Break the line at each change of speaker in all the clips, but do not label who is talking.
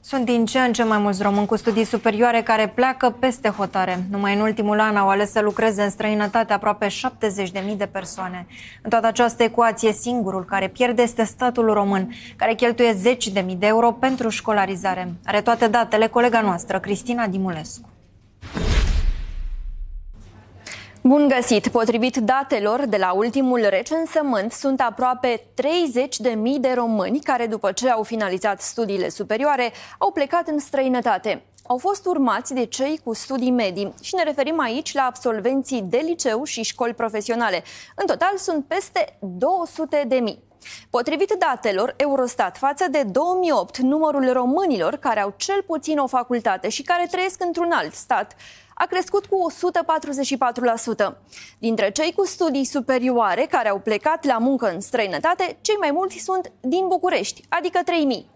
Sunt din ce în ce mai mulți români cu studii superioare care pleacă peste hotare. Numai în ultimul an au ales să lucreze în străinătate aproape 70.000 de persoane. În toată această ecuație, singurul care pierde este statul român, care cheltuie 10.000 de de euro pentru școlarizare. Are toate datele colega noastră, Cristina Dimulescu.
Bun găsit! Potrivit datelor de la ultimul recensământ, sunt aproape 30 de mii de români care, după ce au finalizat studiile superioare, au plecat în străinătate. Au fost urmați de cei cu studii medii și ne referim aici la absolvenții de liceu și școli profesionale. În total sunt peste 200 de mii. Potrivit datelor Eurostat, față de 2008, numărul românilor care au cel puțin o facultate și care trăiesc într-un alt stat a crescut cu 144%. Dintre cei cu studii superioare care au plecat la muncă în străinătate, cei mai mulți sunt din București, adică 3000.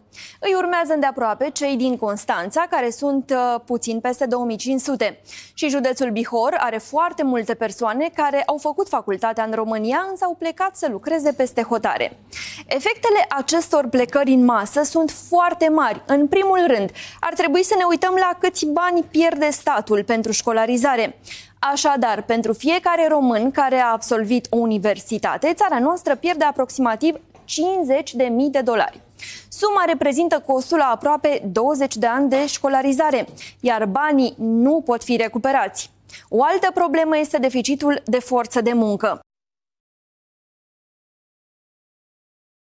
Îi urmează îndeaproape cei din Constanța, care sunt uh, puțin peste 2500. Și județul Bihor are foarte multe persoane care au făcut facultatea în România, însă au plecat să lucreze peste hotare. Efectele acestor plecări în masă sunt foarte mari. În primul rând, ar trebui să ne uităm la câți bani pierde statul pentru școlarizare. Așadar, pentru fiecare român care a absolvit o universitate, țara noastră pierde aproximativ 50.000 de dolari. Suma reprezintă costul la aproape 20 de ani de școlarizare, iar banii nu pot fi recuperați. O
altă problemă este deficitul de forță de muncă.